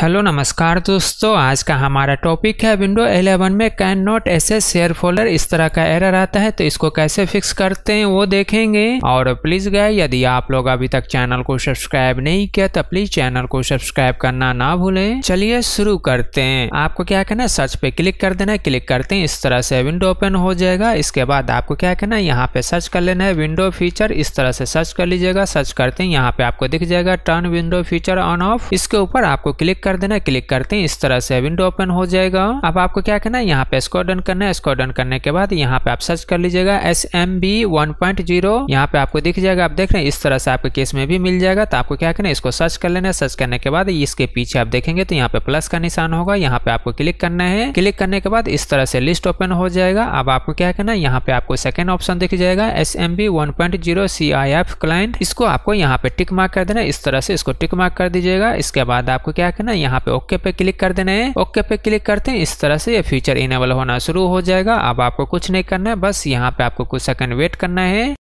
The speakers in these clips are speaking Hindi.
हेलो नमस्कार दोस्तों आज का हमारा टॉपिक है विंडो 11 में can not access share folder इस तरह का एरर आता है तो इसको कैसे फिक्स करते हैं वो देखेंगे और प्लीज गए यदि आप लोग अभी तक चैनल को सब्सक्राइब नहीं किया तो प्लीज चैनल को सब्सक्राइब करना ना भूलें चलिए शुरू करते हैं आपको क्या कहना है सर्च पे क्लिक कर देना है क्लिक करते हैं इस तरह से विंडो ओपन हो जाएगा इसके बाद आपको क्या कहना है यहाँ पे सर्च कर लेना है विंडो फीचर इस तरह से सर्च कर लीजिएगा सर्च करते हैं यहाँ पे आपको दिख जाएगा turn window feature on off इसके ऊपर आपको क्लिक कर देना क्लिक करते हैं इस तरह से विंडो ओपन हो जाएगा अब आपको क्या करना है यहाँ पे स्कोर डन करना है स्कोर डन करने के बाद यहाँ पे आप सर्च कर लीजिएगा S M B one point zero यहाँ पे आपको दिख जाएगा आप देख रहे हैं इस तरह से आपके केस में भी मिल जाएगा तो आपको क्या करना है इसको सर्च कर लेना है सर्च करने के बाद इसके पीछे आप देखेंगे तो यहाँ पे प्लस का निशान होगा यहाँ पे आपको क्लिक करना है क्लिक करने के बाद इस तरह से लिस्ट ओपन हो जाएगा अब आपको क्या करना है यहाँ पे आपको सेकेंड ऑप्शन दिख जाएगा S M B one point zero C I F client इसको आपको यहाँ पे टिक मार्क कर देना इस तरह से इसको टिक मार्क कर दीजिएगा इसके बाद आपको क्या करना है यहाँ पे ओके पे क्लिक कर देना है ओके पे क्लिक करते हैं इस तरह से ये फीचर इनेबल होना शुरू हो जाएगा अब आपको कुछ नहीं करना है बस यहाँ पे आपको कुछ सेकंड वेट करना है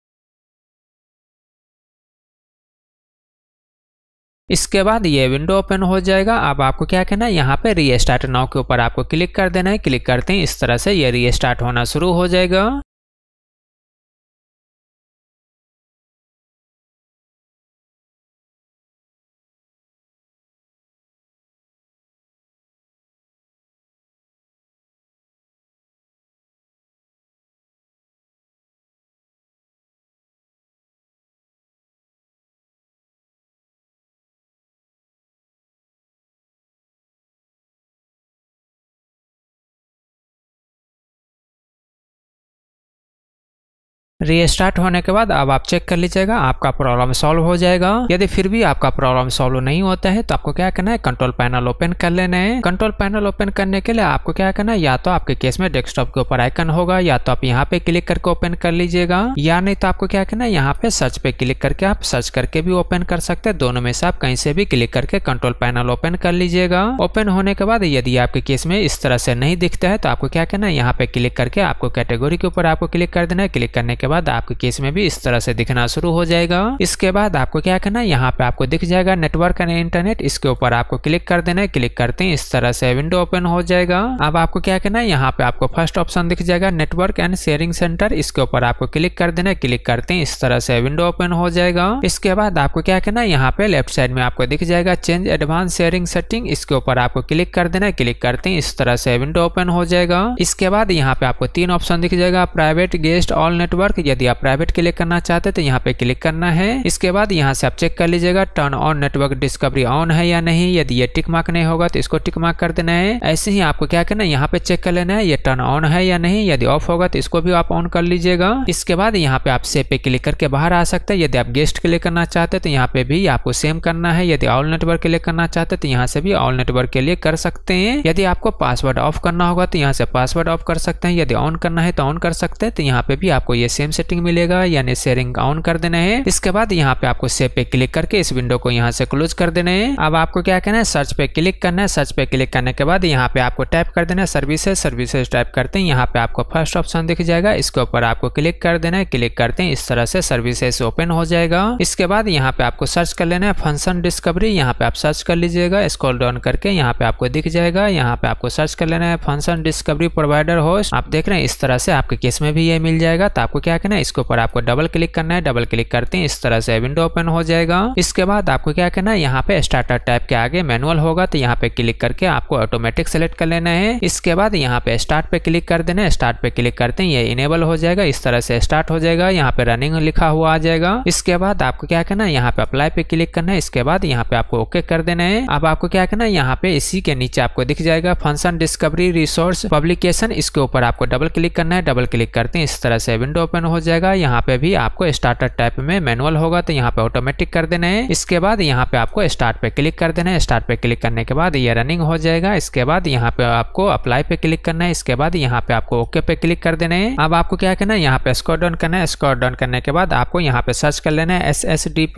इसके बाद ये विंडो ओपन हो जाएगा अब आपको क्या कहना है यहाँ पे रीस्टार्ट नाउ के ऊपर आपको क्लिक कर देना है क्लिक करते हैं इस तरह से ये रीस्टार्ट होना शुरू हो जाएगा रीस्टार्ट होने के बाद अब आप चेक कर लीजिएगा आपका प्रॉब्लम सॉल्व हो जाएगा यदि फिर भी आपका प्रॉब्लम सॉल्व नहीं होता है तो आपको क्या करना है कंट्रोल पैनल ओपन कर लेना है कंट्रोल पैनल ओपन करने के लिए आपको क्या करना है या तो आपके केस में डेस्कटॉप के ऊपर आइकन होगा या तो आप यहाँ पे क्लिक करके ओपन कर लीजिएगा या नहीं तो आपको क्या करना है यहाँ पे सर्च पे क्लिक करके आप सर्च करके भी ओपन कर सकते हैं दोनों में से आप कहीं से भी क्लिक करके कंट्रोल पैनल ओपन कर लीजिएगा ओपन होने के बाद यदि आपके केस में इस तरह से नहीं दिखता है तो आपको क्या करना है यहाँ पे क्लिक करके आपको कैटेगरी के ऊपर आपको क्लिक कर देना है क्लिक करने के बाद बाद आपके केस में भी इस तरह से दिखना शुरू हो जाएगा इसके बाद आपको क्या करना है यहाँ पे आपको दिख जाएगा नेटवर्क एंड इंटरनेट इसके ऊपर आपको क्लिक कर देना है क्लिक करते हैं इस तरह से विंडो ओपन हो जाएगा अब आपको क्या करना है यहाँ पे आपको फर्स्ट ऑप्शन दिख जाएगा नेटवर्क एंड शेयरिंग सेंटर इसके ऊपर आपको क्लिक कर देना है क्लिक करते हैं इस तरह से विंडो ओपन हो जाएगा इसके बाद आपको क्या करना है यहाँ पे लेफ्ट साइड में आपको दिख जाएगा चेंज एडवांस शेयरिंग सेटिंग इसके ऊपर आपको क्लिक कर देना है क्लिक करते हैं इस तरह से विंडो ओपन हो जाएगा इसके बाद यहाँ पे आपको तीन ऑप्शन दिख जाएगा प्राइवेट गेस्ट ऑल नेटवर्क फिर यदि आप प्राइवेट क्लिक करना चाहते हैं तो यहाँ पे क्लिक करना है इसके बाद यहाँ से आप चेक कर लीजिएगा turn on network discovery on है या नहीं यदि ये टिक मार्क नहीं होगा तो इसको टिक मार्क कर देना है ऐसे ही आपको क्या करना है यहाँ पे चेक कर लेना है ये टर्न ऑन है या नहीं यदि ऑफ होगा तो इसको भी आप ऑन कर लीजिएगा इसके बाद यहाँ पे आप से पे क्लिक करके बाहर आ सकते हैं यदि आप गेस्ट के लिए करना चाहते हैं तो यहाँ पे भी आपको सेम करना है यदि ऑल नेटवर्क के लिए करना चाहते हैं तो यहाँ से भी ऑल नेटवर्क के लिए कर सकते हैं यदि आपको पासवर्ड ऑफ करना होगा तो यहाँ से पासवर्ड ऑफ कर सकते हैं यदि ऑन करना है तो ऑन कर सकते हैं तो यहाँ पे भी आपको ये सेम सेटिंग मिलेगा यानी शेयरिंग ऑन कर देना है इसके बाद यहाँ पे आपको सेव पे क्लिक करके इस विंडो को यहाँ से क्लोज कर देना है अब आपको क्या करना है सर्च पे क्लिक करना है सर्च पे क्लिक करने के बाद यहाँ पे आपको टाइप कर देना है सर्विसेज सर्विसेज टाइप करते हैं यहाँ पे आपको फर्स्ट ऑप्शन दिख जाएगा इसके ऊपर आपको क्लिक कर देना है क्लिक करते हैं इस तरह से सर्विसेज ओपन हो जाएगा इसके बाद यहाँ पे आपको सर्च कर लेना है फंक्शन डिस्कवरी यहाँ पे आप सर्च कर लीजिएगा स्कॉल डाउन करके यहाँ पे आपको दिख जाएगा यहाँ पे आपको सर्च कर लेना है फंक्शन डिस्कवरी प्रोवाइडर होस्ट आप देख रहे हैं इस तरह से आपके केस में भी ये मिल जाएगा तो आपको क्या आइकन है इसके ऊपर आपको डबल क्लिक करना है डबल क्लिक करते हैं इस तरह से विंडो ओपन हो जाएगा इसके बाद आपको क्या करना है यहाँ पे स्टार्टर टाइप के आगे मैनुअल होगा तो यहाँ पे क्लिक करके आपको ऑटोमेटिक सेलेक्ट कर लेना है इसके बाद यहाँ पे स्टार्ट पे क्लिक कर देना है स्टार्ट पे क्लिक करते हैं ये इनेबल हो जाएगा इस तरह से स्टार्ट हो जाएगा यहाँ पे रनिंग लिखा हुआ आ जाएगा इसके बाद आपको क्या करना है यहाँ पे अप्लाई पे क्लिक करना है इसके बाद यहाँ पे आपको ओके कर देना है अब आपको क्या करना है यहाँ पे इसी के नीचे आपको दिख जाएगा फंक्शन डिस्कवरी रिसोर्स पब्लिकेशन इसके ऊपर आपको डबल क्लिक करना है डबल क्लिक करते हैं इस तरह से विंडो ओपन ऑप्शन हो जाएगा यहाँ पे भी आपको स्टार्टर टाइप में मैनुअल होगा तो यहाँ पे ऑटोमेटिक कर देना है इसके बाद यहाँ पे आपको स्टार्ट पे क्लिक कर देना है स्टार्ट पे क्लिक करने के बाद ये रनिंग हो जाएगा इसके बाद यहाँ पे आपको अप्लाई पे क्लिक करना है इसके बाद यहाँ पे आपको ओके पे क्लिक कर देना है अब आपको क्या करना है यहाँ पे स्कोर डाउन करना है स्कोर डाउन करने के बाद आपको यहाँ पे सर्च कर लेना है एस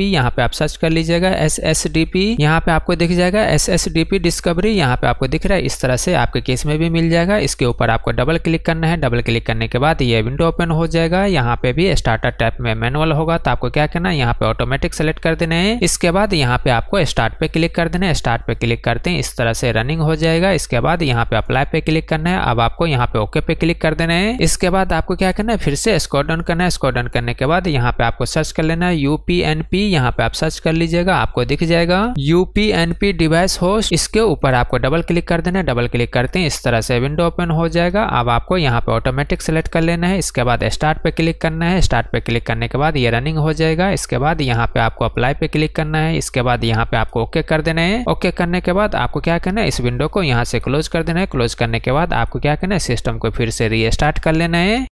यहाँ पे आप सर्च कर लीजिएगा एस एस डी पी यहाँ पे आपको दिख जाएगा S S D P discovery यहाँ पे आपको दिख रहा है इस तरह से आपके केस में भी मिल जाएगा इसके ऊपर आपको डबल क्लिक करना है डबल क्लिक करने के बाद ये विंडो ओपन हो जाएगा यहाँ पे भी स्टार्टर टैप में मैनुअल होगा तो आपको क्या करना है यहाँ पे ऑटोमेटिक सेलेक्ट कर देना है इसके बाद यहाँ पे आपको स्टार्ट पे क्लिक कर देना है स्टार्ट पे क्लिक करते हैं इस तरह से रनिंग हो जाएगा इसके बाद यहाँ पे अप्लाई पे क्लिक करना है अब आपको यहाँ पे ओके पे क्लिक कर देना है इसके बाद आपको क्या करना है फिर से स्कोर डाउन करना है स्कोर डाउन करने के बाद यहाँ पे आपको सर्च कर लेना है यूपीएनपी एन पी यहाँ पे आप सर्च कर लीजिएगा आपको दिख जाएगा UPnP N P device host इसके ऊपर आपको डबल क्लिक कर देना है डबल क्लिक करते हैं इस तरह से विंडो ओपन हो जाएगा अब आपको यहाँ पे ऑटोमेटिक सेलेक्ट कर लेना है इसके बाद स्टार्ट पे क्लिक क्लिक करना है स्टार्ट पे क्लिक करने के बाद ये रनिंग हो जाएगा इसके बाद यहाँ पे आपको अप्लाई पे क्लिक करना है इसके बाद यहाँ पे आपको ओके कर देना है ओके करने के बाद आपको क्या करना है इस विंडो को यहाँ से क्लोज कर देना है क्लोज करने के बाद आपको क्या करना है सिस्टम को फिर से रीस्टार्ट कर लेना है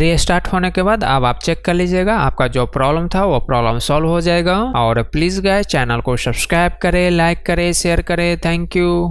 रीस्टार्ट होने के बाद अब आप चेक कर लीजिएगा आपका जो प्रॉब्लम था वो प्रॉब्लम सॉल्व हो जाएगा और प्लीज़ गाय चैनल को सब्सक्राइब करें लाइक करें शेयर करें थैंक यू